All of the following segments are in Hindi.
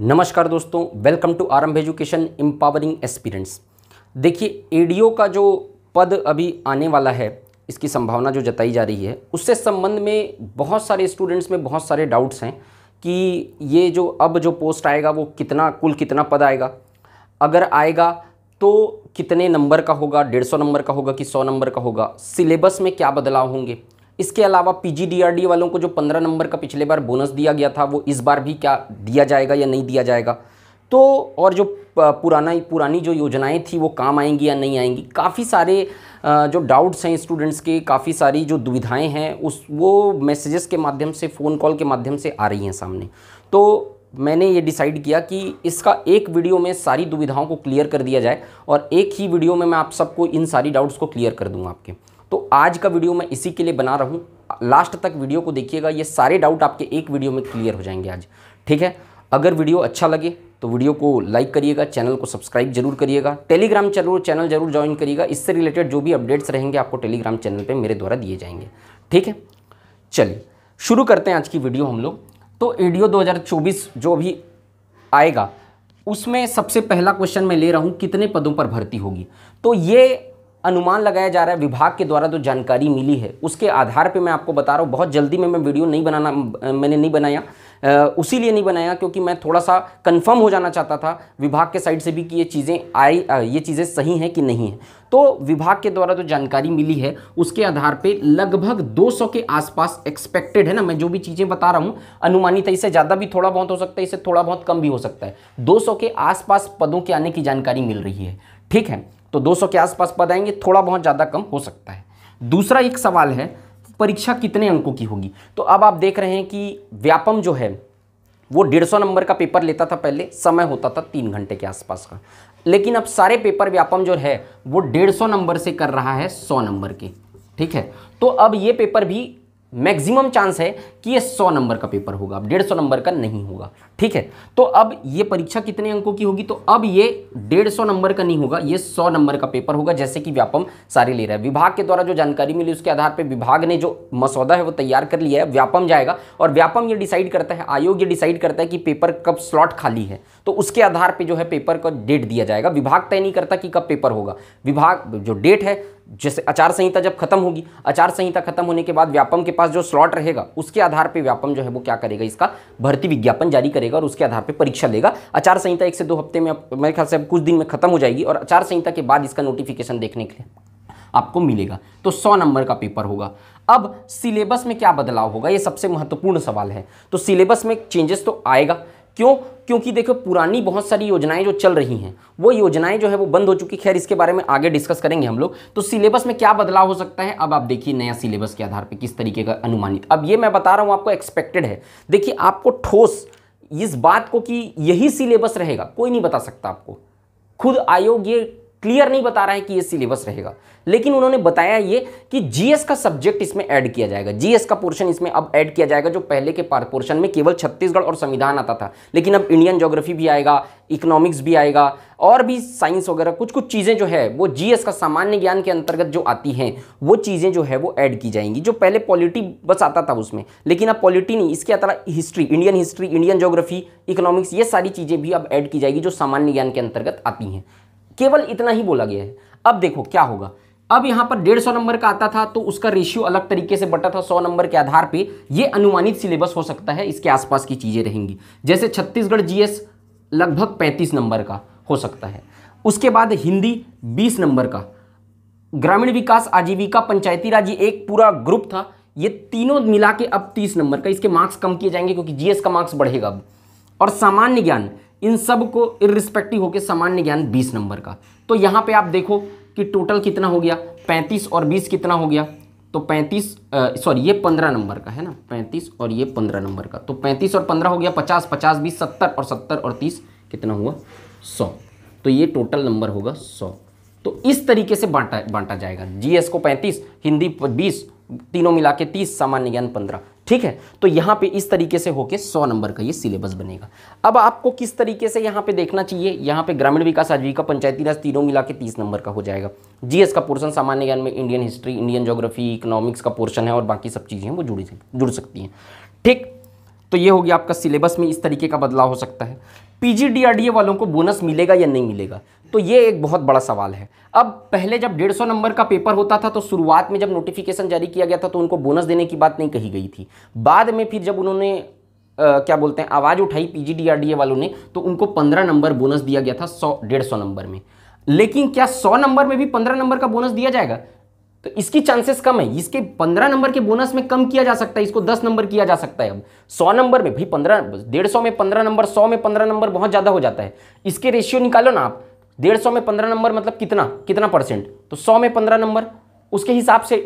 नमस्कार दोस्तों welcome to Aarambh education empowering experience देखिए एडीओ का जो पद अभी आने वाला है इसकी संभावना जो जताई जा रही है उससे संबंध में बहुत सारे स्टूडेंट्स में बहुत सारे डाउट्स हैं कि ये जो अब जो पोस्ट आएगा वो कितना कुल कितना पद आएगा अगर आएगा तो कितने नंबर का होगा डेढ़ सौ नंबर का होगा कि सौ नंबर का होगा सिलेबस में क्या बदलाव होंगे इसके अलावा पीजीडीआरडी वालों को जो पंद्रह नंबर का पिछले बार बोनस दिया गया था वो इस बार भी क्या दिया जाएगा या नहीं दिया जाएगा तो और जो पुराना पुरानी जो योजनाएं थी वो काम आएंगी या नहीं आएंगी काफ़ी सारे जो डाउट्स हैं स्टूडेंट्स के काफ़ी सारी जो दुविधाएं हैं उस वो मैसेजेस के माध्यम से फ़ोन कॉल के माध्यम से आ रही हैं सामने तो मैंने ये डिसाइड किया कि इसका एक वीडियो में सारी दुविधाओं को क्लियर कर दिया जाए और एक ही वीडियो में मैं आप सबको इन सारी डाउट्स को क्लियर कर दूँगा आपके तो आज का वीडियो मैं इसी के लिए बना रहा हूँ लास्ट तक वीडियो को देखिएगा ये सारे डाउट आपके एक वीडियो में क्लियर हो जाएंगे आज ठीक है अगर वीडियो अच्छा लगे तो वीडियो को लाइक करिएगा चैनल को सब्सक्राइब जरूर करिएगा टेलीग्राम चैनल चैनल जरूर ज्वाइन करिएगा इससे रिलेटेड जो भी अपडेट्स रहेंगे आपको टेलीग्राम चैनल पर मेरे द्वारा दिए जाएंगे ठीक है चलिए शुरू करते हैं आज की वीडियो हम लोग तो एडियो दो जो अभी आएगा उसमें सबसे पहला क्वेश्चन मैं ले रहा हूँ कितने पदों पर भर्ती होगी तो ये अनुमान लगाया जा रहा है विभाग के द्वारा जो तो जानकारी मिली है उसके आधार पे मैं आपको बता रहा हूँ बहुत जल्दी में मैं वीडियो नहीं बनाना मैंने नहीं बनाया उसी लिए नहीं बनाया क्योंकि मैं थोड़ा सा कंफर्म हो जाना चाहता था विभाग के साइड से भी कि ये चीज़ें आई ये चीज़ें सही हैं कि नहीं हैं तो विभाग के द्वारा जो तो जानकारी मिली है उसके आधार पर लगभग दो के आसपास एक्सपेक्टेड है ना मैं जो भी चीज़ें बता रहा हूँ अनुमानित है इससे ज़्यादा भी थोड़ा बहुत हो सकता है इससे थोड़ा बहुत कम भी हो सकता है दो के आसपास पदों के आने की जानकारी मिल रही है ठीक है तो 200 के आसपास पद आएंगे थोड़ा बहुत ज़्यादा कम हो सकता है दूसरा एक सवाल है परीक्षा कितने अंकों की होगी तो अब आप देख रहे हैं कि व्यापम जो है वो डेढ़ सौ नंबर का पेपर लेता था पहले समय होता था तीन घंटे के आसपास का लेकिन अब सारे पेपर व्यापम जो है वो डेढ़ सौ नंबर से कर रहा है सौ नंबर के ठीक है तो अब ये पेपर भी मैक्सिमम चांस है कि ये 100 नंबर का पेपर होगा अब डेढ़ नंबर का नहीं होगा ठीक है तो अब ये परीक्षा कितने अंकों की होगी तो अब ये डेढ़ नंबर का नहीं होगा ये 100 नंबर का पेपर होगा जैसे कि व्यापम सारे ले रहा है विभाग के द्वारा जो जानकारी मिली उसके आधार पे विभाग ने जो मसौदा है वो तैयार कर लिया है व्यापम जाएगा और व्यापम ये डिसाइड करता है आयोग ये डिसाइड करता है कि पेपर कब स्लॉट खाली है तो उसके आधार पर जो है पेपर का डेट दिया जाएगा विभाग तय नहीं करता कि कब पेपर होगा विभाग जो डेट है जैसे आचार संहिता जब खत्म होगी आचार संहिता खत्म होने के बाद व्यापम के पास जो स्लॉट रहेगा उसके आधार पर व्यापम जो है वो क्या करेगा इसका भर्ती विज्ञापन जारी करेगा और उसके आधार पे परीक्षा लेगा आचार संहिता एक से दो हफ्ते में मेरे ख्याल से कुछ दिन में खत्म हो जाएगी और आचार संहिता के बाद इसका नोटिफिकेशन देखने के लिए आपको मिलेगा तो सौ नंबर का पेपर होगा अब सिलेबस में क्या बदलाव होगा ये सबसे महत्वपूर्ण सवाल है तो सिलेबस में चेंजेस तो आएगा क्यों क्योंकि देखो पुरानी बहुत सारी योजनाएं जो चल रही हैं वो योजनाएं जो है वो बंद हो चुकी खैर इसके बारे में आगे डिस्कस करेंगे हम लोग तो सिलेबस में क्या बदलाव हो सकता है अब आप देखिए नया सिलेबस के आधार पर किस तरीके का अनुमानित अब ये मैं बता रहा हूँ आपको एक्सपेक्टेड है देखिए आपको ठोस इस बात को कि यही सिलेबस रहेगा कोई नहीं बता सकता आपको खुद आयोग ये क्लियर नहीं बता रहा है कि ये सिलेबस रहेगा लेकिन उन्होंने बताया ये कि जीएस का सब्जेक्ट इसमें ऐड किया जाएगा जीएस का पोर्शन इसमें अब ऐड किया जाएगा जो पहले के पोर्शन में केवल छत्तीसगढ़ और संविधान आता था लेकिन अब इंडियन ज्योग्राफी भी आएगा इकोनॉमिक्स भी आएगा और भी साइंस वगैरह कुछ कुछ चीज़ें जो है वो जी का सामान्य ज्ञान के अंतर्गत जो आती हैं वो चीज़ें जो है वो ऐड की जाएंगी जो पहले पॉलिटी बस आता था उसमें लेकिन अब पॉलिटी नहीं इसके अतः history Indian history Indian geography economics ये सारी चीज़ें भी अब ऐड की जाएगी जो सामान्य ज्ञान के अंतर्गत आती हैं केवल इतना ही बोला गया है अब देखो क्या होगा अब यहां पर डेढ़ सौ नंबर का आता था तो उसका रेशियो अलग तरीके से बटा था सौ नंबर के आधार पे ये अनुमानित सिलेबस हो सकता है इसके आसपास की चीज़ें रहेंगी जैसे छत्तीसगढ़ जीएस लगभग पैंतीस नंबर का हो सकता है उसके बाद हिंदी बीस नंबर का ग्रामीण विकास आजीविका पंचायती राज एक पूरा ग्रुप था ये तीनों मिला के अब तीस नंबर का इसके मार्क्स कम किए जाएंगे क्योंकि जीएस का मार्क्स बढ़ेगा अब और सामान्य ज्ञान इन सब को इरिस्पेक्टिव होकर सामान्य ज्ञान 20 नंबर का तो यहाँ पे आप देखो कि टोटल कितना हो गया 35 और 20 कितना हो गया तो 35 सॉरी ये 15 नंबर का है ना 35 और ये 15 नंबर का तो 35 और 15 हो गया 50 50 बीस सत्तर और सत्तर और तीस कितना हुआ सौ तो ये टोटल नंबर होगा सौ तो इस तरीके से बांटा बांटा जाएगा जीएस को पैंतीस हिंदी बीस तीनों मिला के तीस सामान्य ज्ञान पंद्रह ठीक है तो यहाँ पे इस तरीके से होके 100 नंबर का ये सिलेबस बनेगा अब आपको किस तरीके से यहाँ पे देखना चाहिए यहाँ पे ग्रामीण विकास आजीविका पंचायती राज तीनों मिला के तीस नंबर का हो जाएगा जीएस का पोर्शन सामान्य ज्ञान में Indian history Indian geography economics का पोर्शन है और बाकी सब चीज़ें वो जुड़ी जुड़ सकती हैं ठीक तो ये हो गया आपका सिलेबस में इस तरीके का बदलाव हो सकता है पीजीडीआरडीए वालों को बोनस मिलेगा या नहीं मिलेगा तो ये एक बहुत बड़ा सवाल है अब पहले जब 150 नंबर का पेपर होता था तो शुरुआत में जब नोटिफिकेशन जारी किया गया था तो उनको बोनस देने की बात नहीं कही गई थी बाद में फिर जब उन्होंने आ, क्या बोलते हैं आवाज़ उठाई पी वालों ने तो उनको पंद्रह नंबर बोनस दिया गया था सौ डेढ़ सौ नंबर में लेकिन क्या सौ नंबर में भी पंद्रह नंबर का बोनस दिया जाएगा तो इसकी चांसेस कम है इसके पंद्रह नंबर के बोनस में कम किया जा सकता है इसको दस नंबर किया जा सकता है अब सौ नंबर में भाई पंद्रह डेढ़ सौ में पंद्रह नंबर सौ में पंद्रह नंबर बहुत ज़्यादा हो जाता है इसके रेशियो निकालो ना आप डेढ़ सौ में पंद्रह नंबर मतलब कितना कितना परसेंट तो सौ में पंद्रह नंबर उसके हिसाब से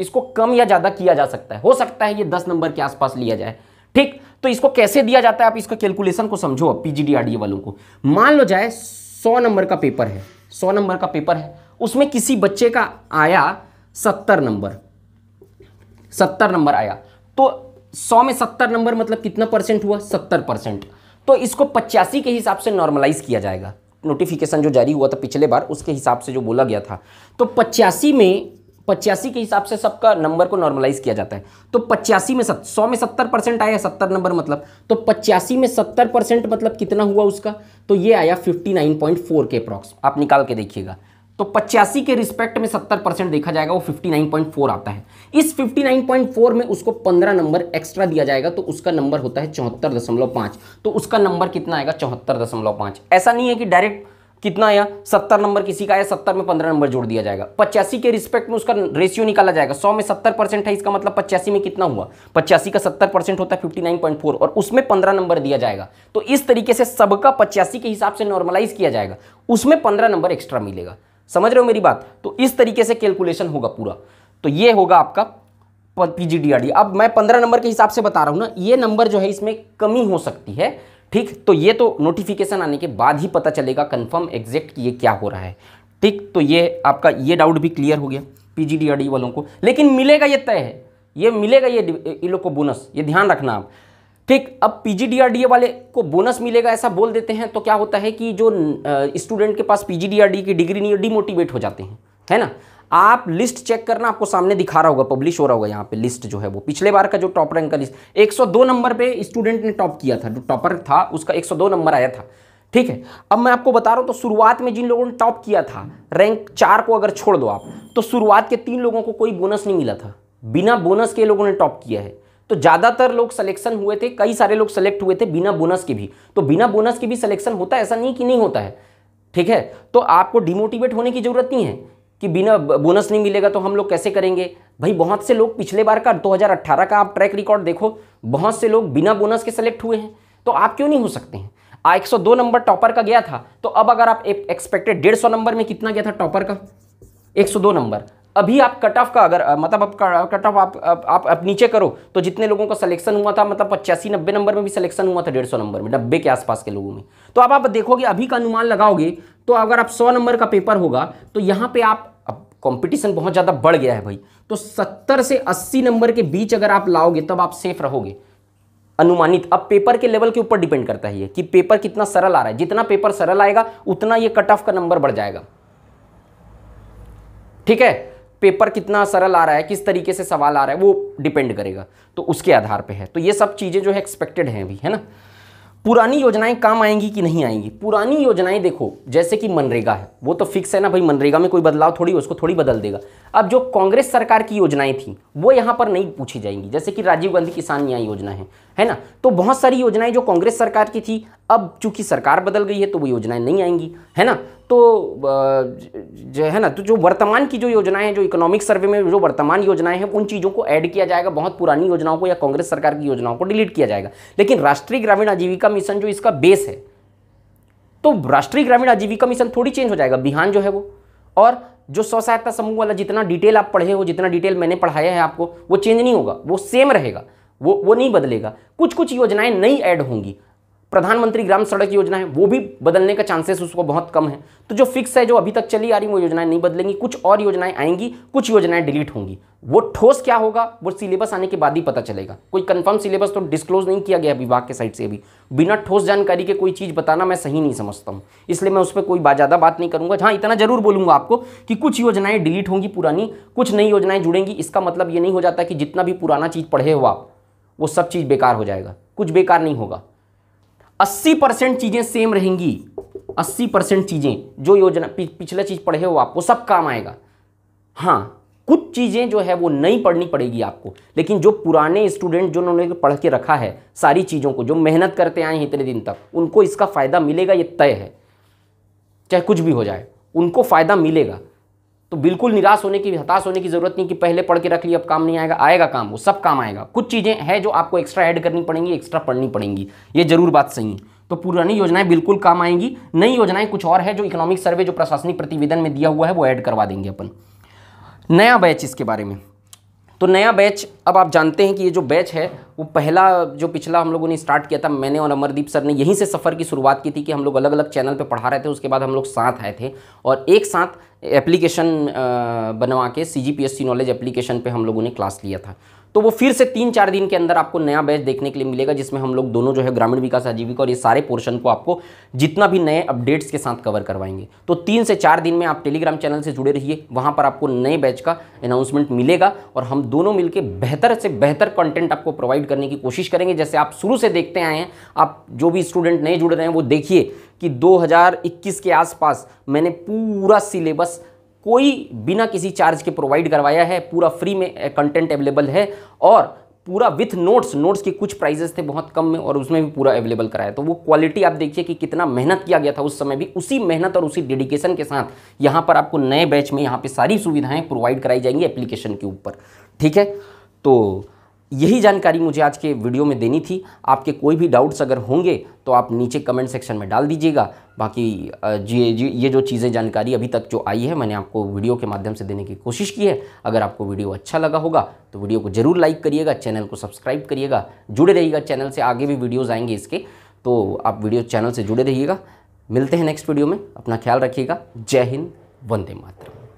इसको कम या ज़्यादा किया जा सकता है हो सकता है ये दस नंबर के आसपास लिया जाए ठीक तो इसको कैसे दिया जाता है आप इसका कैलकुलेशन को समझो पीजीडीआरडीए वालों को मान लो जाए सौ नंबर का पेपर है सौ नंबर का पेपर है उसमें किसी बच्चे का आया सत्तर नंबर सत्तर नंबर आया तो सौ में सत्तर नंबर मतलब कितना परसेंट हुआ सत्तर परसेंट तो इसको पचासी के हिसाब से नॉर्मलाइज किया जाएगा नोटिफिकेशन जो जारी हुआ था पिछले बार उसके हिसाब से जो बोला गया था तो पचासी में पचासी के हिसाब से सबका नंबर को नॉर्मलाइज किया जाता है तो पचासी में सत सौ में सत्तर परसेंट आया सत्तर नंबर मतलब तो पचासी में सत्तर परसेंट मतलब कितना हुआ उसका तो ये आया फिफ्टी नाइन पॉइंट फोर के अप्रॉक्स आप निकाल के देखिएगा तो पचासी के रिस्पेक्ट में सत्तर परसेंट देखा जाएगा वो फिफ्टी नाइन पॉइंट फोर आता है इस फिफ्टी नाइन पॉइंट फोर में उसको पंद्रह नंबर एक्स्ट्रा दिया जाएगा तो उसका नंबर होता है चौहत्तर दशमलव पाँच तो उसका नंबर कितना आएगा चौहत्तर दशमलव पाँच ऐसा नहीं है कि डायरेक्ट कितना आया सत्तर नंबर किसी का आया सत्तर में पंद्रह नंबर जोड़ दिया जाएगा पचासी के रिस्पेक्ट में उसका रेशियो निकाला जाएगा सौ में सत्तर परसेंट है इसका मतलब पचासी में कितना हुआ पचासी का सत्तर परसेंट होता है फिफ्टी नाइन पॉइंट फोर और उसमें पंद्रह नंबर दिया जाएगा तो इस तरीके से सबका पचासी के हिसाब से नॉर्मलाइज किया जाएगा उसमें पंद्रह नंबर एक्स्ट्रा मिलेगा समझ रहे हो मेरी बात तो इस तरीके से कैलकुलेशन होगा पूरा तो ये होगा आपका पीजीडीआरडी अब मैं पंद्रह नंबर के हिसाब से बता रहा हूं ना ये नंबर जो है इसमें कमी हो सकती है ठीक तो ये तो नोटिफिकेशन आने के बाद ही पता चलेगा कंफर्म एग्जैक्ट कि ये क्या हो रहा है ठीक तो ये आपका ये डाउट भी क्लियर हो गया पीजीडीआरडी वालों को लेकिन मिलेगा ये तय है ये मिलेगा ये इन लोग को बोनस ये ध्यान रखना आप ठीक अब पीजीडीआरडीए वाले को बोनस मिलेगा ऐसा बोल देते हैं तो क्या होता है कि जो स्टूडेंट के पास पीजीडीआरडीए की डिग्री नहीं है डिमोटिवेट हो जाते हैं है ना आप लिस्ट चेक करना आपको सामने दिखा रहा होगा पब्लिश हो रहा होगा यहाँ पे लिस्ट जो है वो पिछले बार का जो टॉप रैंक का लिस्ट एक नंबर पे स्टूडेंट ने टॉप किया था जो टॉपर था उसका एक नंबर आया था ठीक है अब मैं आपको बता रहा हूँ तो शुरुआत में जिन लोगों ने टॉप किया था रैंक चार को अगर छोड़ दो आप तो शुरुआत के तीन लोगों को कोई बोनस नहीं मिला था बिना बोनस के लोगों ने टॉप किया है तो ज़्यादातर लोग सिलेक्शन हुए थे कई सारे लोग सेलेक्ट हुए थे बिना बोनस के भी तो बिना बोनस के भी सिलेक्शन होता है ऐसा नहीं कि नहीं होता है ठीक है तो आपको डिमोटिवेट होने की ज़रूरत नहीं है कि बिना बोनस नहीं मिलेगा तो हम लोग कैसे करेंगे भाई बहुत से लोग पिछले बार का 2018 का आप ट्रैक रिकॉर्ड देखो बहुत से लोग बिना बोनस के सेलेक्ट हुए हैं तो आप क्यों नहीं हो सकते हैं आ दो नंबर टॉपर का गया था तो अब अगर आप एक्सपेक्टेड डेढ़ सौ नंबर में कितना गया था टॉपर का दो नंबर अभी आप कट ऑफ का अगर मतलब आप कट ऑफ आप, आप आप नीचे करो तो जितने लोगों का सिलेक्शन हुआ था मतलब पचासी नब्बे नंबर में भी सिलेक्शन हुआ था डेढ़ सौ नंबर में नब्बे के आसपास के लोगों में तो आप आप देखोगे अभी का अनुमान लगाओगे तो अगर आप सौ नंबर का पेपर होगा तो यहाँ पे आप कंपटीशन बहुत ज़्यादा बढ़ गया है भाई तो सत्तर से अस्सी नंबर के बीच अगर आप लाओगे तब आप सेफ रहोगे अनुमानित अब पेपर के लेवल के ऊपर डिपेंड करता है ये कि पेपर कितना सरल आ रहा है जितना पेपर सरल आएगा उतना ये कट ऑफ का नंबर बढ़ जाएगा ठीक है पेपर कितना सरल आ रहा है किस तरीके से सवाल आ रहा है वो डिपेंड करेगा तो उसके आधार पे है तो ये सब चीज़ें जो है एक्सपेक्टेड हैं अभी है ना पुरानी योजनाएं काम आएंगी कि नहीं आएंगी पुरानी योजनाएं देखो जैसे कि मनरेगा है वो तो फिक्स है ना भाई मनरेगा में कोई बदलाव थोड़ी उसको थोड़ी बदल देगा अब जो कांग्रेस सरकार की योजनाएं थी वो यहाँ पर नहीं पूछी जाएंगी जैसे कि राजीव गांधी किसान न्याय योजना है है ना तो बहुत सारी योजनाएं जो कांग्रेस सरकार की थी अब चूंकि सरकार बदल गई है तो वो योजनाएं नहीं आएंगी है ना तो जो है ना तो जो वर्तमान की जो योजनाएं हैं जो इकोनॉमिक सर्वे में जो वर्तमान योजनाएं हैं उन चीज़ों को ऐड किया जाएगा बहुत पुरानी योजनाओं को या कांग्रेस सरकार की योजनाओं को डिलीट किया जाएगा लेकिन राष्ट्रीय ग्रामीण आजीविका मिशन जो इसका बेस है तो राष्ट्रीय ग्रामीण आजीविका मिशन थोड़ी चेंज हो जाएगा बिहान जो है वो और जो स्व सहायता समूह वाला जितना डिटेल आप पढ़े हो जितना डिटेल मैंने पढ़ाया है आपको वो चेंज नहीं होगा वो सेम रहेगा वो वो नहीं बदलेगा कुछ कुछ योजनाएं नई ऐड होंगी प्रधानमंत्री ग्राम सड़क योजना है वो भी बदलने का चांसेस उसको बहुत कम है तो जो फिक्स है जो अभी तक चली आ रही वो योजनाएं नहीं बदलेंगी कुछ और योजनाएं आएंगी कुछ योजनाएं डिलीट होंगी वो ठोस क्या होगा वो सिलेबस आने के बाद ही पता चलेगा कोई कंफर्म सिलेबस तो डिस्क्लोज नहीं किया गया विभाग के साइड से अभी बिना ठोस जानकारी के कोई चीज़ बताना मैं सही नहीं समझता हूँ इसलिए मैं उस पर कोई ज़्यादा बात नहीं करूँगा हाँ इतना जरूर बोलूँगा आपको कि कुछ योजनाएं डिलीट होंगी पुरानी कुछ नई योजनाएं जुड़ेंगी इसका मतलब ये नहीं हो जाता कि जितना भी पुराना चीज़ पढ़े हो आप वो सब चीज़ बेकार हो जाएगा कुछ बेकार नहीं होगा 80 परसेंट चीज़ें सेम रहेंगी 80 परसेंट चीज़ें जो योजना पि, पिछला चीज़ पढ़े हो आप वो सब काम आएगा हाँ कुछ चीज़ें जो है वो नहीं पढ़नी पड़ेगी आपको लेकिन जो पुराने स्टूडेंट जो उन्होंने पढ़ के रखा है सारी चीज़ों को जो मेहनत करते आए हैं इतने दिन तक उनको इसका फ़ायदा मिलेगा ये तय है चाहे कुछ भी हो जाए उनको फ़ायदा मिलेगा तो बिल्कुल निराश होने की हताश होने की ज़रूरत नहीं कि पहले पढ़ के रख लिया अब काम नहीं आएगा आएगा काम वो सब काम आएगा कुछ चीज़ें हैं जो आपको एक्स्ट्रा ऐड करनी पड़ेंगी एक्स्ट्रा पढ़नी पड़ेंगी ये जरूर बात सही है तो पुरानी योजनाएं बिल्कुल काम आएंगी नई योजनाएं कुछ और है जो इकोनॉमिक सर्वे जो प्रशासनिक प्रतिवेदन में दिया हुआ है वो ऐड करवा देंगे अपन नया बैच इसके बारे में तो नया बैच अब आप जानते हैं कि ये जो बैच है वो पहला जो पिछला हम लोगों ने स्टार्ट किया था मैंने और अमरदीप सर ने यहीं से सफ़र की शुरुआत की थी कि हम लोग अलग अलग चैनल पे पढ़ा रहे थे उसके बाद हम लोग साथ आए थे और एक साथ एप्लीकेशन बनवा के सी जी नॉलेज एप्लीकेशन पे हम लोगों ने क्लास लिया था तो वो फिर से तीन चार दिन के अंदर आपको नया बैच देखने के लिए मिलेगा जिसमें हम लोग दोनों जो है ग्रामीण विकास आजीविका और ये सारे पोर्शन को आपको जितना भी नए अपडेट्स के साथ कवर करवाएंगे तो तीन से चार दिन में आप टेलीग्राम चैनल से जुड़े रहिए वहाँ पर आपको नए बैच का अनाउंसमेंट मिलेगा और हम दोनों मिलकर बेहतर से बेहतर कंटेंट आपको प्रोवाइड करने की कोशिश करेंगे जैसे आप शुरू से देखते आए हैं आप जो भी स्टूडेंट नए जुड़ रहे हैं वो देखिए कि दो के आसपास मैंने पूरा सिलेबस कोई बिना किसी चार्ज के प्रोवाइड करवाया है पूरा फ्री में कंटेंट अवेलेबल है और पूरा विथ नोट्स नोट्स के कुछ प्राइजेस थे बहुत कम में और उसमें भी पूरा अवेलेबल कराया तो वो क्वालिटी आप देखिए कि कितना मेहनत किया गया था उस समय भी उसी मेहनत और उसी डेडिकेशन के साथ यहाँ पर आपको नए बैच में यहाँ पे सारी सुविधाएं प्रोवाइड कराई जाएंगी एप्लीकेशन के ऊपर ठीक है तो यही जानकारी मुझे आज के वीडियो में देनी थी आपके कोई भी डाउट्स अगर होंगे तो आप नीचे कमेंट सेक्शन में डाल दीजिएगा बाकी ये ये जो चीज़ें जानकारी अभी तक जो आई है मैंने आपको वीडियो के माध्यम से देने की कोशिश की है अगर आपको वीडियो अच्छा लगा होगा तो वीडियो को ज़रूर लाइक करिएगा चैनल को सब्सक्राइब करिएगा जुड़े रहिएगा चैनल से आगे भी वीडियोज़ आएंगे इसके तो आप वीडियो चैनल से जुड़े रहिएगा मिलते हैं नेक्स्ट वीडियो में अपना ख्याल रखिएगा जय हिंद वंदे मातरम